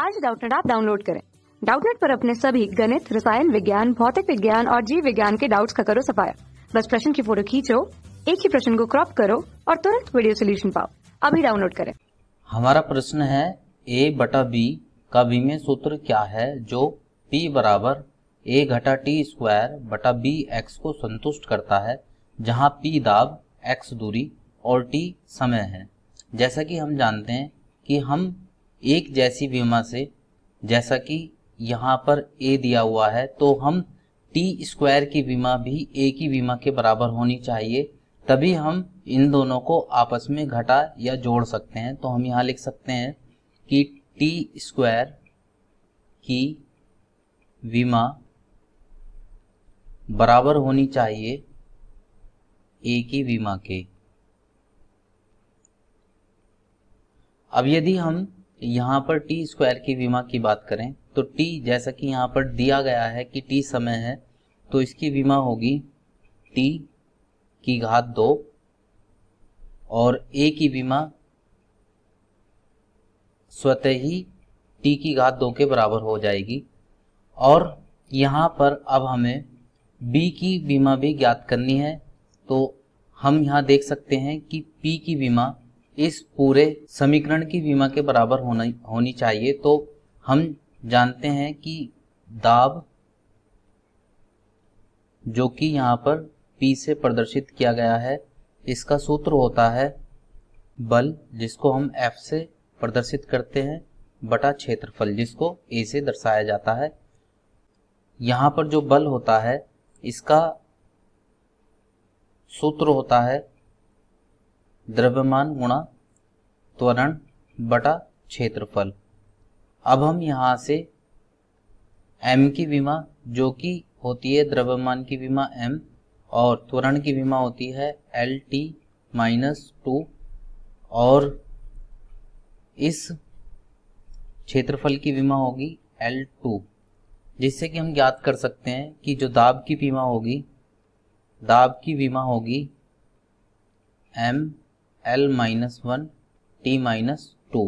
आज डाउटनेट आप डाउनलोड करें डाउटनेट पर अपने सभी गणित रसायन विज्ञान भौतिक विज्ञान और जीव विज्ञान के डाउट्स का करो सफाया बस प्रश्न की फोटो खींचो एक ही प्रश्न को क्रॉप करो और तुरंत वीडियो सोल्यूशन पाओ अभी डाउनलोड करें हमारा प्रश्न है ए बटा बी का विमय सूत्र क्या है जो पी बराबर ए घटा टी स्क्वायर बटा बी एक्स को संतुष्ट करता है जहाँ पी दाब एक्स दूरी और टी समय है जैसा कि हम जानते हैं कि हम एक जैसी विमा से जैसा कि यहाँ पर ए दिया हुआ है तो हम टी स्क्वायर की विमा भी ए की विमा के बराबर होनी चाहिए तभी हम इन दोनों को आपस में घटा या जोड़ सकते हैं तो हम यहाँ लिख सकते हैं कि टी स्क्वायर की विमा बराबर होनी चाहिए ए की विमा के अब यदि हम यहाँ पर टी स्क्वायर की बीमा की बात करें तो टी जैसा कि यहाँ पर दिया गया है कि टी समय है तो इसकी बीमा होगी टी की घात दो और ए की वीमा स्वतः ही टी की घात दो के बराबर हो जाएगी और यहाँ पर अब हमें बी की बीमा भी ज्ञात करनी है तो हम यहाँ देख सकते हैं कि पी की बीमा इस पूरे समीकरण की बीमा के बराबर होना होनी चाहिए तो हम जानते हैं कि दाब जो कि यहाँ पर P से प्रदर्शित किया गया है इसका सूत्र होता है बल जिसको हम F से प्रदर्शित करते हैं बटा क्षेत्रफल जिसको A से दर्शाया जाता है यहाँ पर जो बल होता है इसका सूत्र होता है द्रव्यमान गुणा त्वरण बटा क्षेत्रफल अब हम यहां से m की विमा जो कि होती है द्रव्यमान की विमा m और त्वरण की विमा होती है एल टी माइनस टू और इस क्षेत्रफल की विमा होगी एल टू जिससे कि हम ज्ञात कर सकते हैं कि जो दाब की विमा होगी दाब की विमा होगी M L minus one T minus two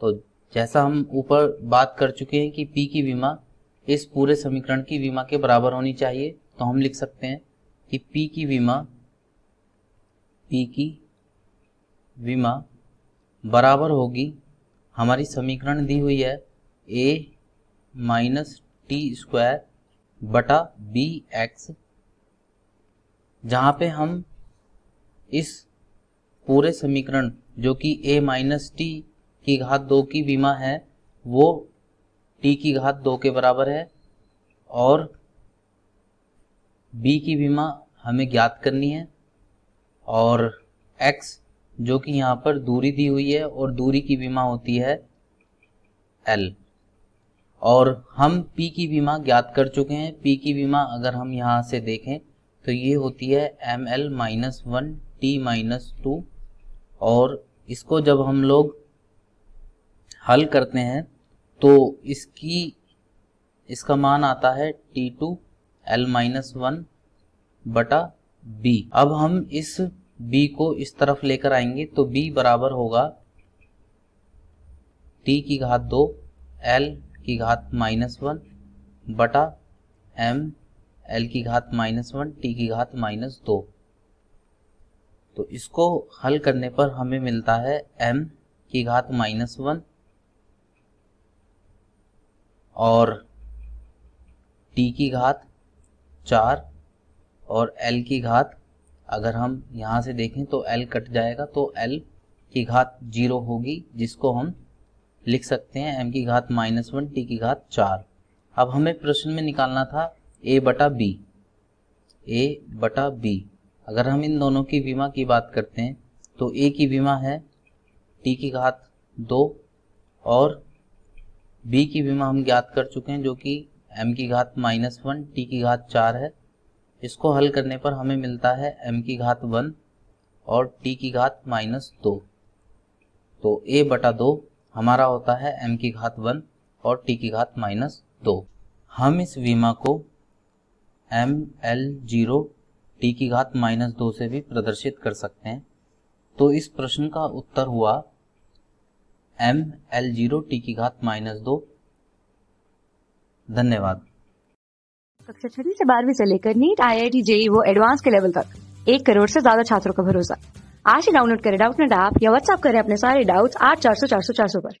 तो जैसा हम ऊपर बात कर चुके हैं कि पी की विमा इस पूरे समीकरण की विमा के बराबर होनी चाहिए तो हम लिख सकते हैं कि पी की विमा पी की विमा बराबर होगी हमारी समीकरण दी हुई है ए माइनस टी स्क्वायर बटा बी एक्स जहां पे हम इस पूरे समीकरण जो कि a माइनस टी की घात दो की बीमा है वो t की घात दो के बराबर है और b की बीमा हमें ज्ञात करनी है और x जो कि यहाँ पर दूरी दी हुई है और दूरी की बीमा होती है l और हम p की बीमा ज्ञात कर चुके हैं p की बीमा अगर हम यहाँ से देखें तो ये होती है M L minus one T minus two और इसको जब हम लोग हल करते हैं तो इसकी इसका मान आता है T two L minus one बटा बी अब हम इस बी को इस तरफ लेकर आएंगे तो बी बराबर होगा टी की घात दो एल की घात माइनस वन बटा एम एल की घात माइनस वन टी की घात माइनस दो तो इसको हल करने पर हमें मिलता है एम की घात माइनस वन और टी की घात चार और एल की घात अगर हम यहां से देखें तो एल कट जाएगा तो एल की घात जीरो होगी जिसको हम लिख सकते हैं एम की घात माइनस वन टी की घात चार अब हमें प्रश्न में निकालना था ए बटा बी ए बटा बी अगर हम इन दोनों की बीमा की बात करते हैं तो ए की बीमा है टी की घात दो और बी की बीमा हम ज्ञात कर चुके हैं जो कि एम की घात माइनस वन टी की घात चार है इसको हल करने पर हमें मिलता है एम की घात वन और टी की घात माइनस दो तो ए बटा दो हमारा होता है एम की घात वन और टी की घात माइनस दो हम इस बीमा को एम एल जीरो टी की घात माइनस दो से भी प्रदर्शित कर सकते हैं तो इस प्रश्न का उत्तर हुआ एम एल जीरो टी की घात माइनस दो धन्यवाद कक्षा छठी से बारहवीं से लेकर NEET I I T JEE वो एडवांस के लेवल तक एक करोड़ से ज्यादा छात्रों का भरोसा आज ही डाउनलोड करें डाउट नेट ऐप या व्हाट्सएप करें अपने सारे डाउट्स आठ चार सौ चार सौ चार सौ पर